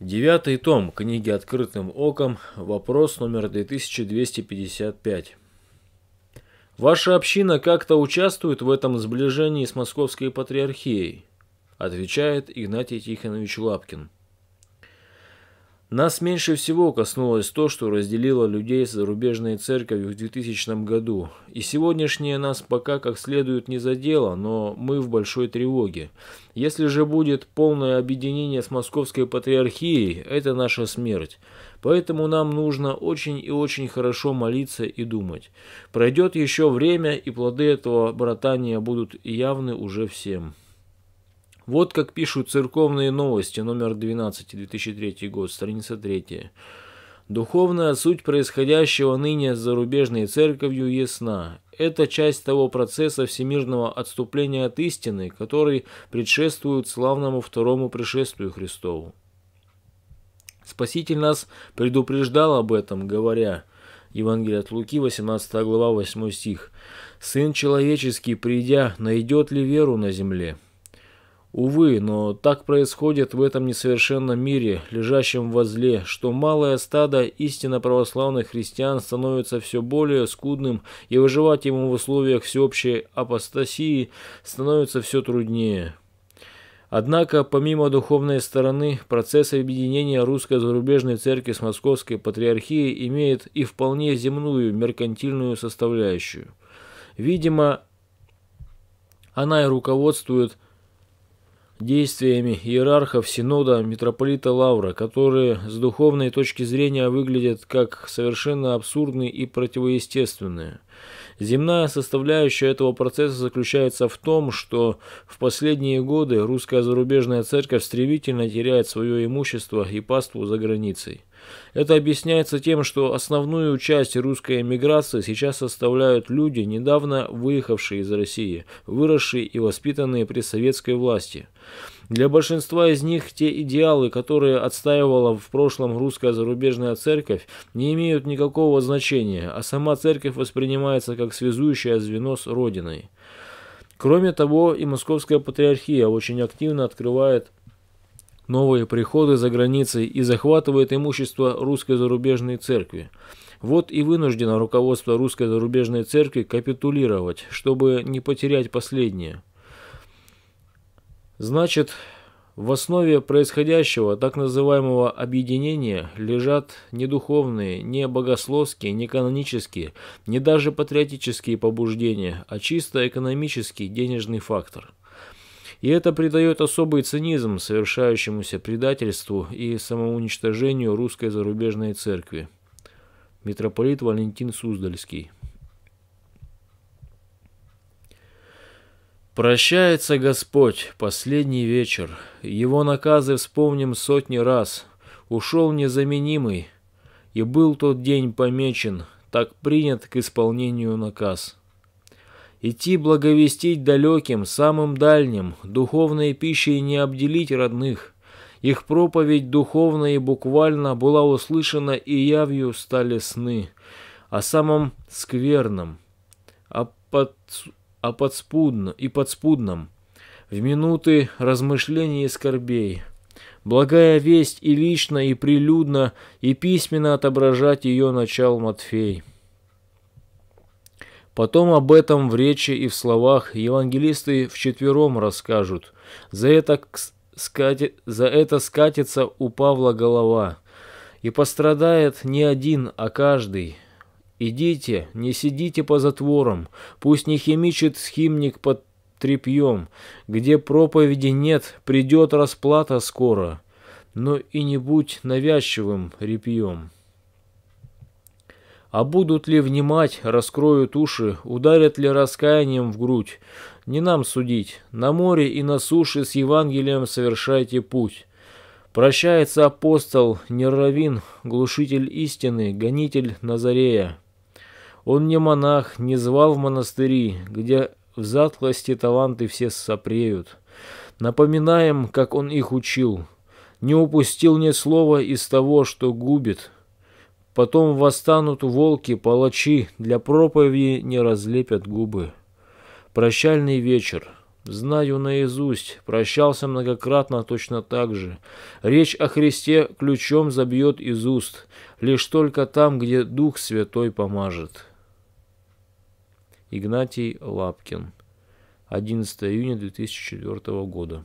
Девятый том книги «Открытым оком», вопрос номер 2255. «Ваша община как-то участвует в этом сближении с Московской Патриархией?» Отвечает Игнатий Тихонович Лапкин. Нас меньше всего коснулось то, что разделило людей с зарубежной церковью в 2000 году. И сегодняшнее нас пока как следует не задело, но мы в большой тревоге. Если же будет полное объединение с Московской Патриархией, это наша смерть. Поэтому нам нужно очень и очень хорошо молиться и думать. Пройдет еще время, и плоды этого братания будут явны уже всем. Вот как пишут церковные новости, номер 12, 2003 год, страница 3. Духовная суть происходящего ныне с зарубежной церковью ясна. Это часть того процесса всемирного отступления от истины, который предшествует славному второму пришествию Христову. Спаситель нас предупреждал об этом, говоря, Евангелие от Луки, 18 глава, 8 стих, «Сын человеческий, придя, найдет ли веру на земле?» Увы, но так происходит в этом несовершенном мире, лежащем возле, что малое стадо истинно православных христиан становится все более скудным, и выживать ему в условиях всеобщей апостасии становится все труднее. Однако, помимо духовной стороны, процесс объединения русской зарубежной церкви с московской патриархией имеет и вполне земную меркантильную составляющую. Видимо, она и руководствует действиями иерархов Синода митрополита Лавра, которые с духовной точки зрения выглядят как совершенно абсурдные и противоестественные – Земная составляющая этого процесса заключается в том, что в последние годы русская зарубежная церковь стремительно теряет свое имущество и паству за границей. Это объясняется тем, что основную часть русской эмиграции сейчас составляют люди, недавно выехавшие из России, выросшие и воспитанные при советской власти – для большинства из них те идеалы, которые отстаивала в прошлом русская зарубежная церковь, не имеют никакого значения, а сама церковь воспринимается как связующее звено с Родиной. Кроме того, и Московская Патриархия очень активно открывает новые приходы за границей и захватывает имущество русской зарубежной церкви. Вот и вынуждено руководство русской зарубежной церкви капитулировать, чтобы не потерять последнее. Значит, в основе происходящего так называемого объединения лежат не духовные, не богословские, не канонические, не даже патриотические побуждения, а чисто экономический денежный фактор. И это придает особый цинизм совершающемуся предательству и самоуничтожению русской зарубежной церкви. Митрополит Валентин Суздальский Прощается Господь, последний вечер. Его наказы вспомним сотни раз. Ушел незаменимый, и был тот день помечен, так принят к исполнению наказ. Идти благовестить далеким, самым дальним, духовной пищей не обделить родных. Их проповедь духовно и буквально была услышана, и явью стали сны о самом скверном, о подсудном а подспудно и подспудном, в минуты размышлений и скорбей. Благая весть и лично, и прилюдно, и письменно отображать ее начал Матфей. Потом об этом в речи и в словах евангелисты вчетвером расскажут. За это, скати... За это скатится у Павла голова. И пострадает не один, а каждый. Идите, не сидите по затворам, пусть не химичит схимник под трепьем. Где проповеди нет, придет расплата скоро. Но и не будь навязчивым репьем. А будут ли внимать, раскроют уши, ударят ли раскаянием в грудь? Не нам судить. На море и на суше с Евангелием совершайте путь. Прощается апостол, неравин, глушитель истины, гонитель Назарея. Он не монах, не звал в монастыри, где в затлости таланты все сопреют. Напоминаем, как он их учил. Не упустил ни слова из того, что губит. Потом восстанут волки, палачи, для проповеди не разлепят губы. Прощальный вечер. Знаю наизусть, прощался многократно точно так же. Речь о Христе ключом забьет из уст, лишь только там, где Дух Святой помажет». Игнатий Лапкин. 11 июня 2004 года.